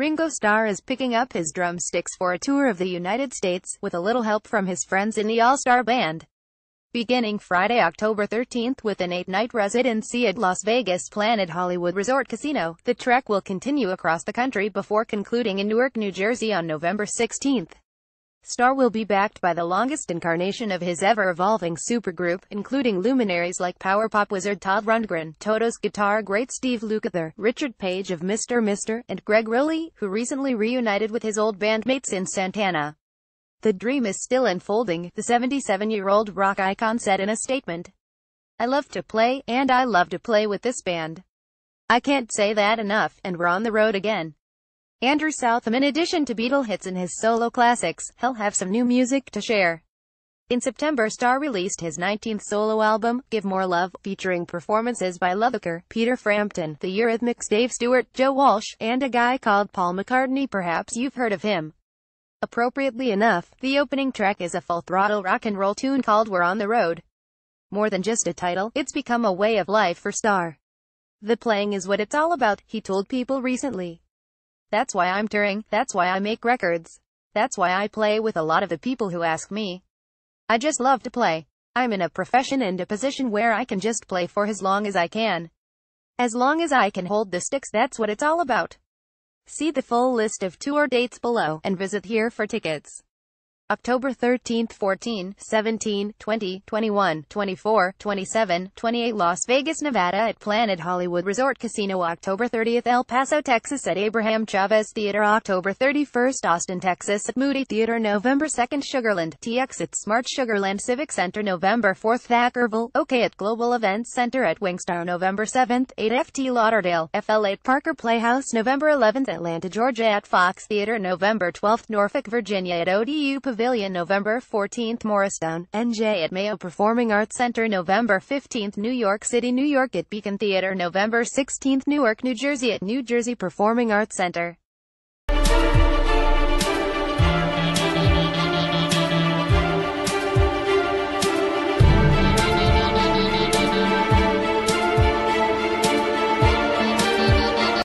Ringo Starr is picking up his drumsticks for a tour of the United States, with a little help from his friends in the All-Star Band. Beginning Friday, October 13th with an eight-night residency at Las Vegas Planet Hollywood Resort Casino, the trek will continue across the country before concluding in Newark, New Jersey on November 16th. Star will be backed by the longest incarnation of his ever-evolving supergroup, including luminaries like power pop wizard Todd Rundgren, Toto's guitar great Steve Lukather, Richard Page of Mr. Mister, and Greg Rilley, who recently reunited with his old bandmates in Santana. The dream is still unfolding, the 77-year-old rock icon said in a statement. I love to play, and I love to play with this band. I can't say that enough, and we're on the road again. Andrew Southam in addition to Beatle hits and his solo classics, he'll have some new music to share. In September Starr released his 19th solo album, Give More Love, featuring performances by Lovaker, Peter Frampton, The Eurythmics Dave Stewart, Joe Walsh, and a guy called Paul McCartney perhaps you've heard of him. Appropriately enough, the opening track is a full-throttle rock and roll tune called We're on the Road. More than just a title, it's become a way of life for Starr. The playing is what it's all about, he told People recently. That's why I'm touring, that's why I make records. That's why I play with a lot of the people who ask me. I just love to play. I'm in a profession and a position where I can just play for as long as I can. As long as I can hold the sticks that's what it's all about. See the full list of tour dates below, and visit here for tickets. October 13, 14, 17, 20, 21, 24, 27, 28 Las Vegas, Nevada at Planet Hollywood Resort Casino October 30th El Paso, Texas at Abraham Chavez Theater October 31st Austin, Texas at Moody Theater November 2nd Sugarland TX at Smart Sugarland Civic Center November 4th Thackerville OK at Global Events Center at Wingstar November 7th 8 FT Lauderdale FL at Parker Playhouse November 11th Atlanta, Georgia at Fox Theater November 12th Norfolk, Virginia at ODU Pavilion Pavilion November 14, Morristown, NJ at Mayo Performing Arts Center November 15, New York City, New York at Beacon Theater November 16, Newark, New Jersey at New Jersey Performing Arts Center